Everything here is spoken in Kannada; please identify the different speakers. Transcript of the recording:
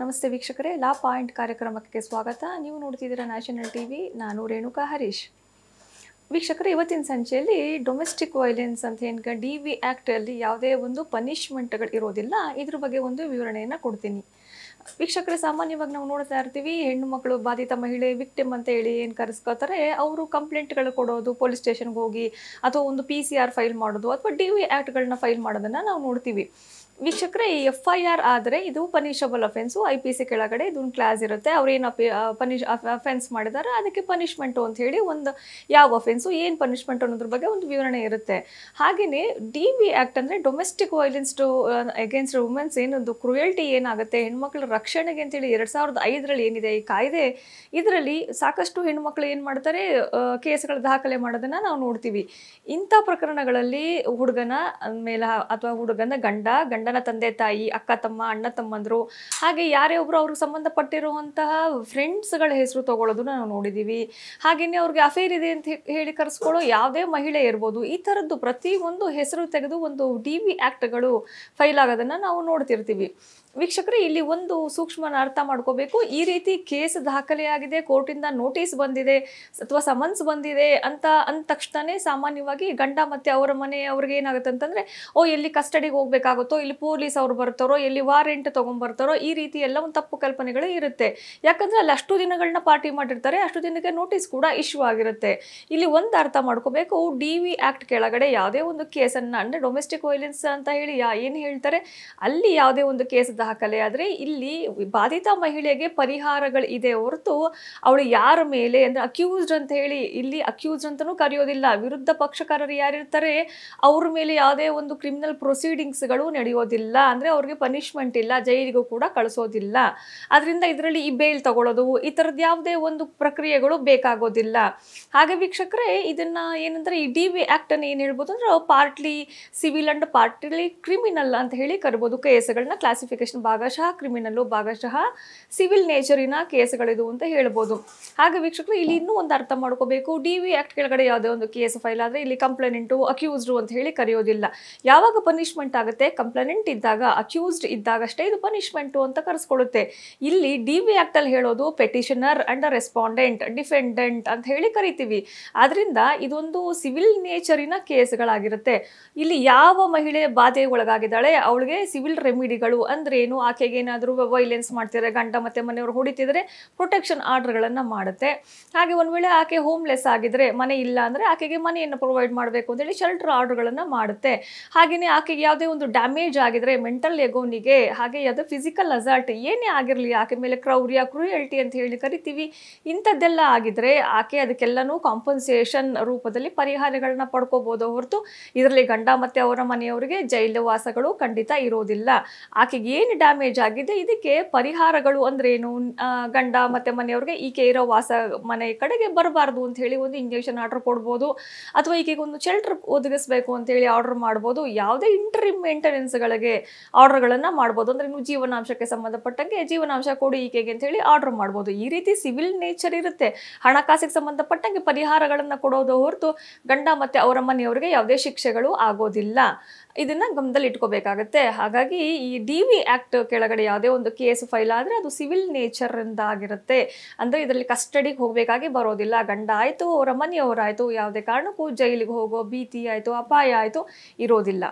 Speaker 1: ನಮಸ್ತೆ ವೀಕ್ಷಕರೇ ಲಾ ಪಾಯಿಂಟ್ ಕಾರ್ಯಕ್ರಮಕ್ಕೆ ಸ್ವಾಗತ ನೀವು ನೋಡ್ತಿದ್ದೀರಾ ನ್ಯಾಷನಲ್ ಟಿ ವಿ ನಾನು ರೇಣುಕಾ ಹರೀಶ್ ವೀಕ್ಷಕರೇ ಇವತ್ತಿನ ಸಂಚೆಯಲ್ಲಿ ಡೊಮೆಸ್ಟಿಕ್ ವೈಲೆನ್ಸ್ ಅಂತ ಏನು ಡಿ ವಿ ಆ್ಯಕ್ಟಲ್ಲಿ ಯಾವುದೇ ಒಂದು ಪನಿಷ್ಮೆಂಟ್ಗಳು ಇರೋದಿಲ್ಲ ಇದ್ರ ಬಗ್ಗೆ ಒಂದು ವಿವರಣೆಯನ್ನು ಕೊಡ್ತೀನಿ ವೀಕ್ಷಕರೇ ಸಾಮಾನ್ಯವಾಗಿ ನಾವು ನೋಡ್ತಾ ಇರ್ತೀವಿ ಹೆಣ್ಣು ಮಕ್ಕಳು ಬಾಧಿತ ಮಹಿಳೆ ವಿಕ್ಟಿಮ್ ಅಂತ ಹೇಳಿ ಏನು ಕರೆಸ್ಕೋತಾರೆ ಅವರು ಕಂಪ್ಲೇಂಟ್ಗಳು ಕೊಡೋದು ಪೊಲೀಸ್ ಸ್ಟೇಷನ್ಗೆ ಹೋಗಿ ಅಥವಾ ಒಂದು ಪಿ ಸಿ ಆರ್ ಫೈಲ್ ಮಾಡೋದು ಅಥವಾ ಡಿ ವಿ ಆ್ಯಕ್ಟ್ಗಳನ್ನ ಫೈಲ್ ಮಾಡೋದನ್ನು ನಾವು ನೋಡ್ತೀವಿ ವೀಕ್ಷಕರೇ ಈ ಎಫ್ ಐ ಆರ್ ಆದರೆ ಇದು punishable offence I P C ಕೆಳಗಡೆ ಇದೊಂದು ಕ್ಲಾಸ್ ಇರುತ್ತೆ ಅವ್ರೇನು ಅಪಿ ಪನಿಷ್ ಅಫೆನ್ಸ್ ಮಾಡಿದಾರೆ ಅದಕ್ಕೆ ಪನಿಷ್ಮೆಂಟು ಅಂತ ಹೇಳಿ ಒಂದು ಯಾವ ಅಫೆನ್ಸು ಏನು ಪನಿಷ್ಮೆಂಟ್ ಅನ್ನೋದ್ರ ಬಗ್ಗೆ ಒಂದು ವಿವರಣೆ ಇರುತ್ತೆ ಹಾಗೆಯೇ ಡಿ ವಿ ಆ್ಯಕ್ಟ್ ಅಂದರೆ domestic violence to against womens ಏನೊಂದು ಕ್ರುಯಲ್ಟಿ ಏನಾಗುತ್ತೆ ಹೆಣ್ಮಕ್ಳ ರಕ್ಷಣೆಗೆ ಅಂತೇಳಿ ಎರಡು ಸಾವಿರದ ಐದರಲ್ಲಿ ಏನಿದೆ ಈ ಕಾಯ್ದೆ ಇದರಲ್ಲಿ ಸಾಕಷ್ಟು ಹೆಣ್ಮಕ್ಳು ಏನು ಮಾಡ್ತಾರೆ ಕೇಸ್ಗಳ ದಾಖಲೆ ಮಾಡೋದನ್ನು ನಾವು ನೋಡ್ತೀವಿ ಇಂಥ ಪ್ರಕರಣಗಳಲ್ಲಿ ಹುಡುಗನ ಮೇಲೆ ಅಥವಾ ಹುಡುಗನ ಗಂಡ ಗಂಡ ಗಂಡನ ತಂದೆ ತಾಯಿ ಅಕ್ಕ ತಮ್ಮ ಅಣ್ಣ ತಮ್ಮಂದರು ಹಾಗೆ ಯಾರೇ ಒಬ್ಬರು ಅವ್ರಿಗೆ ಸಂಬಂಧಪಟ್ಟಿರುವಂತಹ ಫ್ರೆಂಡ್ಸ್ಗಳ ಹೆಸರು ತಗೊಳ್ಳೋದನ್ನು ನಾವು ನೋಡಿದ್ದೀವಿ ಹಾಗೆಯೇ ಅವ್ರಿಗೆ ಅಫೇರ್ ಇದೆ ಅಂತ ಹೇಳಿ ಕರೆಸ್ಕೊಳ್ಳೋ ಯಾವುದೇ ಮಹಿಳೆ ಇರ್ಬೋದು ಈ ಥರದ್ದು ಪ್ರತಿ ಒಂದು ಹೆಸರು ತೆಗೆದು ಒಂದು ಡಿ ವಿ ಆ್ಯಕ್ಟ್ಗಳು ಫೈಲ್ ಆಗೋದನ್ನು ನಾವು ನೋಡ್ತಿರ್ತೀವಿ ವೀಕ್ಷಕರೇ ಇಲ್ಲಿ ಒಂದು ಸೂಕ್ಷ್ಮನ ಅರ್ಥ ಮಾಡ್ಕೋಬೇಕು ಈ ರೀತಿ ಕೇಸ್ ದಾಖಲೆಯಾಗಿದೆ ಕೋರ್ಟಿಂದ ನೋಟಿಸ್ ಬಂದಿದೆ ಅಥವಾ ಸಮನ್ಸ್ ಬಂದಿದೆ ಅಂತ ಅಂದ ತಕ್ಷಣನೇ ಸಾಮಾನ್ಯವಾಗಿ ಗಂಡ ಮತ್ತೆ ಅವರ ಮನೆಯವ್ರಿಗೆ ಏನಾಗುತ್ತೆ ಅಂತಂದ್ರೆ ಓ ಎಲ್ಲಿ ಕಸ್ಟಡಿಗೆ ಹೋಗ್ಬೇಕಾಗುತ್ತೋ ಇಲ್ಲಿ ಪೊಲೀಸ್ ಅವ್ರು ಬರ್ತಾರೋ ಎಲ್ಲಿ ವಾರೆಂಟ್ ತಗೊಂಡ್ಬರ್ತಾರೋ ಈ ರೀತಿ ಎಲ್ಲ ಒಂದು ತಪ್ಪು ಕಲ್ಪನೆಗಳು ಇರುತ್ತೆ ಯಾಕಂದ್ರೆ ಅಲ್ಲಿ ಅಷ್ಟು ದಿನಗಳನ್ನ ಪಾರ್ಟಿ ಮಾಡಿರ್ತಾರೆ ಅಷ್ಟು ದಿನಕ್ಕೆ ನೋಟಿಸ್ ಕೂಡ ಇಶ್ಯೂ ಆಗಿರುತ್ತೆ ಇಲ್ಲಿ ಒಂದು ಅರ್ಥ ಮಾಡ್ಕೋಬೇಕು ಡಿ ವಿ ಆಕ್ಟ್ ಕೆಳಗಡೆ ಯಾವುದೇ ಒಂದು ಕೇಸನ್ನ ಅಂದ್ರೆ ಡೊಮೆಸ್ಟಿಕ್ ವೈಲೆನ್ಸ್ ಅಂತ ಹೇಳಿ ಯಾ ಏನು ಹೇಳ್ತಾರೆ ಅಲ್ಲಿ ಯಾವುದೇ ಒಂದು ಕೇಸ್ ಕಲೆ ಆದರೆ ಇಲ್ಲಿ ಬಾಧಿತ ಮಹಿಳೆಗೆ ಪರಿಹಾರಗಳು ಇದೆ ಹೊರತು ಅವಳು ಯಾರ ಮೇಲೆ ಅಂದರೆ ಅಕ್ಯೂಸ್ಡ್ ಅಂತ ಹೇಳಿ ಇಲ್ಲಿ ಅಕ್ಯೂಸ್ಡ್ ಅಂತಲೂ ಕರೆಯೋದಿಲ್ಲ ವಿರುದ್ಧ ಪಕ್ಷಕಾರರು ಯಾರಿರ್ತಾರೆ ಅವ್ರ ಮೇಲೆ ಯಾವುದೇ ಒಂದು ಕ್ರಿಮಿನಲ್ ಪ್ರೊಸೀಡಿಂಗ್ಸ್ಗಳು ನಡೆಯೋದಿಲ್ಲ ಅಂದರೆ ಅವ್ರಿಗೆ ಪನಿಷ್ಮೆಂಟ್ ಇಲ್ಲ ಜೈಲಿಗೂ ಕೂಡ ಕಳಿಸೋದಿಲ್ಲ ಅದರಿಂದ ಇದರಲ್ಲಿ ಈ ಬೇಲ್ ತಗೊಳ್ಳೋದು ಈ ಥರದ್ದು ಯಾವುದೇ ಒಂದು ಪ್ರಕ್ರಿಯೆಗಳು ಬೇಕಾಗೋದಿಲ್ಲ ಹಾಗೆ ವೀಕ್ಷಕರೇ ಇದನ್ನು ಏನಂದರೆ ಈ ಡಿ ವಿ ಅನ್ನು ಏನು ಹೇಳ್ಬೋದು ಅಂದ್ರೆ partly civil and partly criminal ಅಂತ ಹೇಳಿ ಕರ್ಬೋದು ಕೇಸ್ಗಳನ್ನ ಕ್ಲಾಸಿಫಿಕೇಶನ್ ಭಾಗಶಃ ಕ್ರಿಮಿನಲ್ಲು ಭಾಗಶಃ ಸಿವಿಲ್ ನೇಚರಿನ ಕೇಸ್ಗಳಿದು ಅಂತ ಹೇಳ್ಬೋದು ಹಾಗೆ ವೀಕ್ಷಕರು ಇಲ್ಲಿ ಇನ್ನೂ ಒಂದು ಅರ್ಥ ಮಾಡ್ಕೋಬೇಕು ಡಿ ವಿ ಆ್ಯಕ್ಟ್ ಕೆಳಗಡೆ ಯಾವುದೇ ಒಂದು ಕೇಸ್ ಫೈಲ್ ಆದರೆ ಇಲ್ಲಿ ಕಂಪ್ಲೇನೆಂಟು ಅಕ್ಯೂಸ್ಡ್ ಅಂತ ಹೇಳಿ ಕರೆಯೋದಿಲ್ಲ ಯಾವಾಗ ಪನಿಷ್ಮೆಂಟ್ ಆಗುತ್ತೆ ಕಂಪ್ಲೇನೆಂಟ್ ಇದ್ದಾಗ ಅಕ್ಯೂಸ್ಡ್ ಇದ್ದಾಗಷ್ಟೇ ಇದು ಪನಿಷ್ಮೆಂಟು ಅಂತ ಕರೆಸ್ಕೊಳ್ಳುತ್ತೆ ಇಲ್ಲಿ ಡಿ ವಿ ಆ್ಯಕ್ಟಲ್ಲಿ ಹೇಳೋದು ಪೆಟಿಷನರ್ ಅಂಡ್ ರೆಸ್ಪಾಂಡೆಂಟ್ ಡಿಫೆಂಡೆಂಟ್ ಅಂತ ಹೇಳಿ ಕರಿತೀವಿ ಆದ್ದರಿಂದ ಇದೊಂದು ಸಿವಿಲ್ ನೇಚರಿನ ಕೇಸ್ಗಳಾಗಿರುತ್ತೆ ಇಲ್ಲಿ ಯಾವ ಮಹಿಳೆ ಬಾಧೆ ಒಳಗಾಗಿದ್ದಾಳೆ ಅವಳಿಗೆ ಸಿವಿಲ್ ರೆಮಿಡಿಗಳು ಅಂದರೆ ಏನು ಆಕೆಗೆ ಏನಾದರೂ ವೈಲೆನ್ಸ್ ಮಾಡ್ತಿದ್ರೆ ಗಂಡ ಮತ್ತೆ ಮನೆಯವರು ಹೊಡಿತಿದ್ರೆ ಪ್ರೊಟೆಕ್ಷನ್ ಆರ್ಡರ್ಗಳನ್ನು ಮಾಡುತ್ತೆ ಹಾಗೆ ಒಂದು ವೇಳೆ ಆಕೆ ಹೋಮ್ಲೆಸ್ ಆಗಿದ್ರೆ ಮನೆ ಇಲ್ಲ ಅಂದರೆ ಆಕೆಗೆ ಮನೆಯನ್ನು ಪ್ರೊವೈಡ್ ಮಾಡಬೇಕು ಅಂತೇಳಿ ಶೆಲ್ಟರ್ ಆರ್ಡರ್ಗಳನ್ನು ಮಾಡುತ್ತೆ ಹಾಗೆಯೇ ಆಕೆಗೆ ಯಾವುದೇ ಒಂದು ಡ್ಯಾಮೇಜ್ ಆಗಿದ್ರೆ ಮೆಂಟಲ್ ಎಗೋನಿಗೆ ಹಾಗೆ ಯಾವುದೋ ಫಿಸಿಕಲ್ ಅಸಾಲ್ಟ್ ಏನೇ ಆಗಿರಲಿ ಆಕೆ ಮೇಲೆ ಕ್ರೌರ್ಯ ಕ್ರೂಯಲ್ಟಿ ಅಂತ ಹೇಳಿ ಕರಿತೀವಿ ಇಂಥದ್ದೆಲ್ಲ ಆಗಿದ್ರೆ ಆಕೆ ಅದಕ್ಕೆಲ್ಲನೂ ಕಾಂಪನ್ಸೇಷನ್ ರೂಪದಲ್ಲಿ ಪರಿಹಾರಗಳನ್ನ ಪಡ್ಕೋಬಹುದು ಹೊರತು ಇದರಲ್ಲಿ ಗಂಡ ಮತ್ತೆ ಅವರ ಮನೆಯವರಿಗೆ ಜೈಲು ವಾಸಗಳು ಖಂಡಿತ ಇರೋದಿಲ್ಲ ಆಕೆಗೆ ಏನು ಡ್ಯಾಮೇಜ್ ಆಗಿದೆ ಇದಕ್ಕೆ ಪರಿಹಾರಗಳು ಏನು ಗಂಡ ಮತ್ತೆ ಮನೆಯವ್ರಿಗೆ ಈಕೆ ಇರೋ ವಾಸ ಮನೆ ಕಡೆಗೆ ಬರಬಾರ್ದು ಅಂತ ಹೇಳಿ ಒಂದು ಇಂಜೆಕ್ಷನ್ ಆರ್ಡರ್ ಕೊಡ್ಬೋದು ಅಥವಾ ಈಕೆಗೆ ಒಂದು ಶೆಲ್ಟರ್ ಒದಗಿಸ್ಬೇಕು ಅಂತ ಹೇಳಿ ಆರ್ಡರ್ ಮಾಡ್ಬೋದು ಯಾವುದೇ ಇಂಟರಿಮ್ ಮೇಂಟೆನೆನ್ಸ್ಗಳಿಗೆ ಆರ್ಡ್ರ್ಗಳನ್ನು ಮಾಡ್ಬೋದು ಅಂದ್ರೆ ನೀವು ಜೀವನಾಂಶಕ್ಕೆ ಸಂಬಂಧಪಟ್ಟಂಗೆ ಜೀವನಾಂಶ ಕೊಡಿ ಈಕೆಗೆ ಅಂತ ಹೇಳಿ ಆರ್ಡರ್ ಮಾಡ್ಬೋದು ಈ ರೀತಿ ಸಿವಿಲ್ ನೇಚರ್ ಇರುತ್ತೆ ಹಣಕಾಸಿಗೆ ಸಂಬಂಧಪಟ್ಟಂಗೆ ಪರಿಹಾರಗಳನ್ನು ಕೊಡೋದು ಹೊರತು ಗಂಡ ಮತ್ತೆ ಅವರ ಮನೆಯವರಿಗೆ ಯಾವುದೇ ಶಿಕ್ಷೆಗಳು ಆಗೋದಿಲ್ಲ ಇದನ್ನು ಗಮನದಲ್ಲಿ ಇಟ್ಕೋಬೇಕಾಗತ್ತೆ ಹಾಗಾಗಿ ಈ ಡಿ ವಿ ಆ್ಯಕ್ಟ್ ಕೆಳಗಡೆ ಯಾವುದೇ ಒಂದು ಕೇಸ್ ಫೈಲ್ ಆದರೆ ಅದು ಸಿವಿಲ್ ನೇಚರ್ ಇಂದ ಆಗಿರುತ್ತೆ ಅಂದರೆ ಇದರಲ್ಲಿ ಕಸ್ಟಡಿಗೆ ಹೋಗಬೇಕಾಗಿ ಬರೋದಿಲ್ಲ ಗಂಡ ಆಯಿತು ಅವರ ಮನೆಯವರಾಯಿತು ಯಾವುದೇ ಕಾರಣಕ್ಕೂ ಜೈಲಿಗೆ ಹೋಗೋ ಭೀತಿ ಆಯಿತು ಅಪಾಯ ಆಯಿತು ಇರೋದಿಲ್ಲ